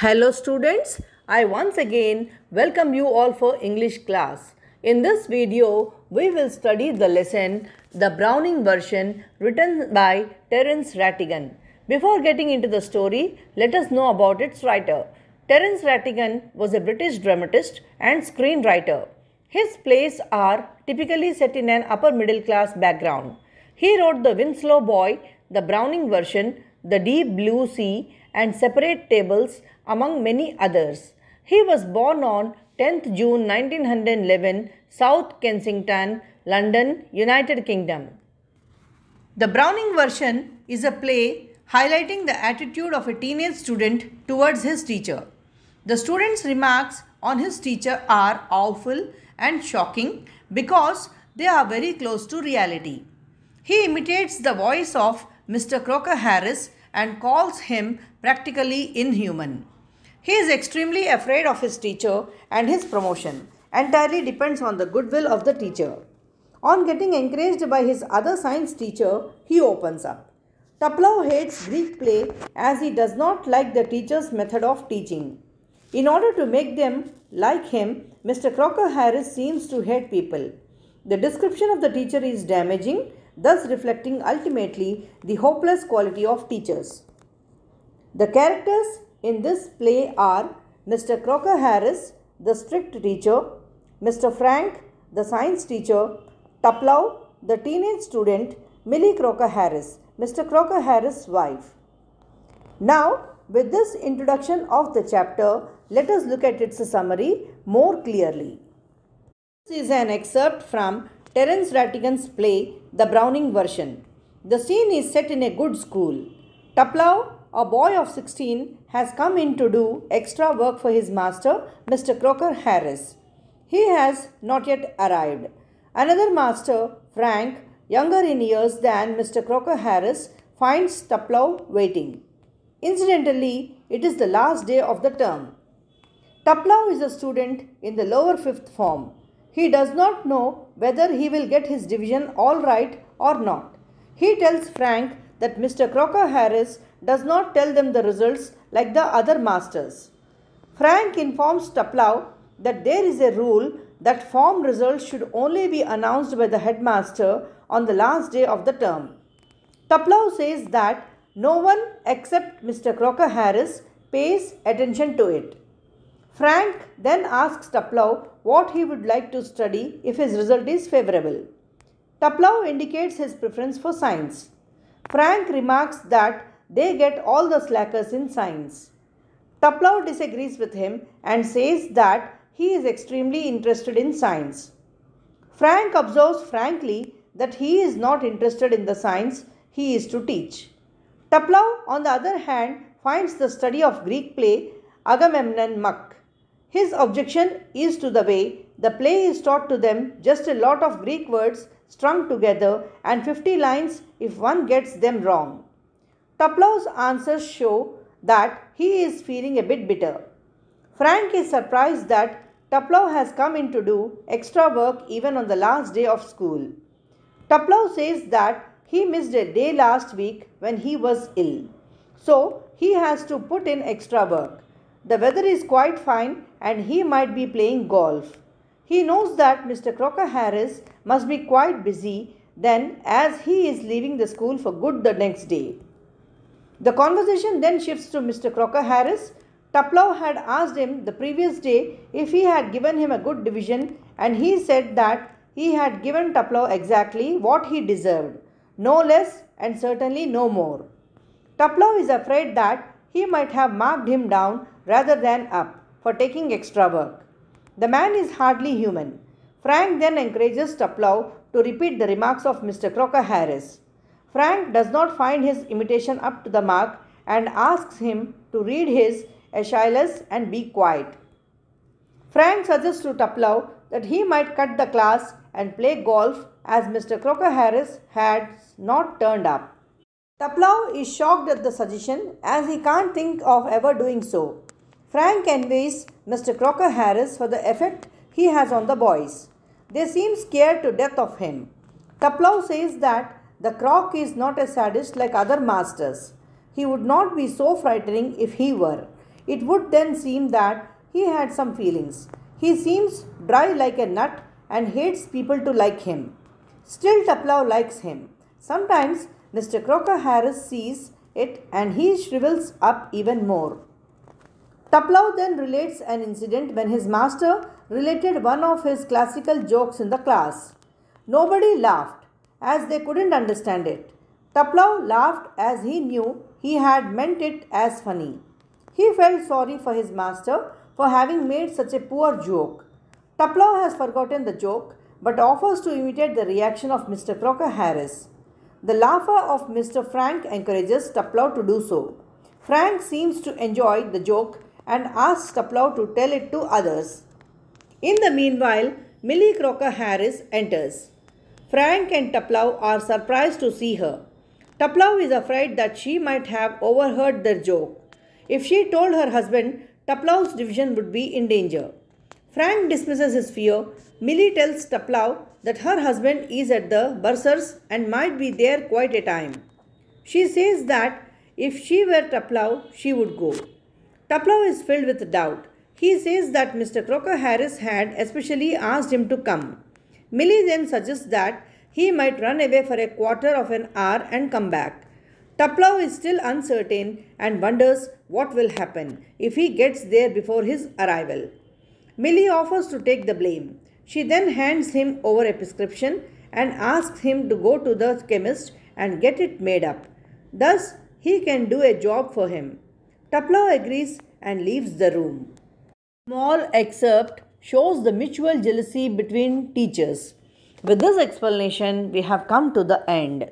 Hello students, I once again welcome you all for English class. In this video, we will study the lesson The Browning Version written by Terence Rattigan. Before getting into the story, let us know about its writer. Terence Rattigan was a British dramatist and screenwriter. His plays are typically set in an upper middle class background. He wrote The Winslow Boy, The Browning Version, the deep blue sea and separate tables among many others. He was born on 10th June 1911, South Kensington, London, United Kingdom. The Browning version is a play highlighting the attitude of a teenage student towards his teacher. The student's remarks on his teacher are awful and shocking because they are very close to reality. He imitates the voice of Mr. Crocker Harris and calls him practically inhuman. He is extremely afraid of his teacher and his promotion entirely depends on the goodwill of the teacher. On getting encouraged by his other science teacher, he opens up. Taplow hates Greek play as he does not like the teacher's method of teaching. In order to make them like him, Mr. Crocker Harris seems to hate people. The description of the teacher is damaging thus reflecting ultimately the hopeless quality of teachers. The characters in this play are Mr. Crocker Harris, the strict teacher, Mr. Frank, the science teacher, Taplow, the teenage student, Millie Crocker Harris, Mr. Crocker Harris' wife. Now, with this introduction of the chapter, let us look at its summary more clearly. This is an excerpt from Terence Rattigan's play, The Browning Version. The scene is set in a good school. Taplow, a boy of 16, has come in to do extra work for his master, Mr. Croker Harris. He has not yet arrived. Another master, Frank, younger in years than Mr. Croker Harris, finds Taplow waiting. Incidentally, it is the last day of the term. Taplow is a student in the lower fifth form. He does not know whether he will get his division all right or not. He tells Frank that Mr. Crocker Harris does not tell them the results like the other masters. Frank informs Taplow that there is a rule that form results should only be announced by the headmaster on the last day of the term. Taplow says that no one except Mr. Crocker Harris pays attention to it. Frank then asks Taplow what he would like to study if his result is favorable. Taplow indicates his preference for science. Frank remarks that they get all the slackers in science. Taplow disagrees with him and says that he is extremely interested in science. Frank observes frankly that he is not interested in the science he is to teach. Taplow, on the other hand, finds the study of Greek play Agamemnon muck. His objection is to the way the play is taught to them just a lot of Greek words strung together and 50 lines if one gets them wrong. Taplow's answers show that he is feeling a bit bitter. Frank is surprised that Taplow has come in to do extra work even on the last day of school. Taplow says that he missed a day last week when he was ill. So he has to put in extra work. The weather is quite fine and he might be playing golf. He knows that Mr. Crocker Harris must be quite busy then, as he is leaving the school for good the next day. The conversation then shifts to Mr. Crocker Harris. Taplow had asked him the previous day if he had given him a good division, and he said that he had given Taplow exactly what he deserved, no less and certainly no more. Taplow is afraid that he might have marked him down rather than up for taking extra work. The man is hardly human. Frank then encourages Taplow to repeat the remarks of Mr. Crocker Harris. Frank does not find his imitation up to the mark and asks him to read his Aeschylus and be quiet. Frank suggests to Taplow that he might cut the class and play golf as Mr. Crocker Harris had not turned up. Taplow is shocked at the suggestion as he can't think of ever doing so. Frank envies Mr. Crocker Harris for the effect he has on the boys. They seem scared to death of him. Taplow says that the croc is not a sadist like other masters. He would not be so frightening if he were. It would then seem that he had some feelings. He seems dry like a nut and hates people to like him. Still, Taplow likes him. Sometimes Mr. Croker Harris sees it and he shrivels up even more. Taplow then relates an incident when his master related one of his classical jokes in the class. Nobody laughed as they couldn't understand it. Taplow laughed as he knew he had meant it as funny. He felt sorry for his master for having made such a poor joke. Taplow has forgotten the joke but offers to imitate the reaction of Mr. Croker Harris. The laughter of Mr. Frank encourages Taplow to do so. Frank seems to enjoy the joke and asks Taplow to tell it to others. In the meanwhile, Millie Crocker Harris enters. Frank and Taplow are surprised to see her. Taplow is afraid that she might have overheard their joke. If she told her husband, Taplow's division would be in danger. Frank dismisses his fear. Millie tells Taplow that her husband is at the bursars and might be there quite a time. She says that if she were Taplow, she would go. Taplow is filled with doubt. He says that Mr. Croker Harris had especially asked him to come. Millie then suggests that he might run away for a quarter of an hour and come back. Taplow is still uncertain and wonders what will happen if he gets there before his arrival. Millie offers to take the blame. She then hands him over a prescription and asks him to go to the chemist and get it made up. Thus, he can do a job for him. Taplow agrees and leaves the room. Small excerpt shows the mutual jealousy between teachers. With this explanation, we have come to the end.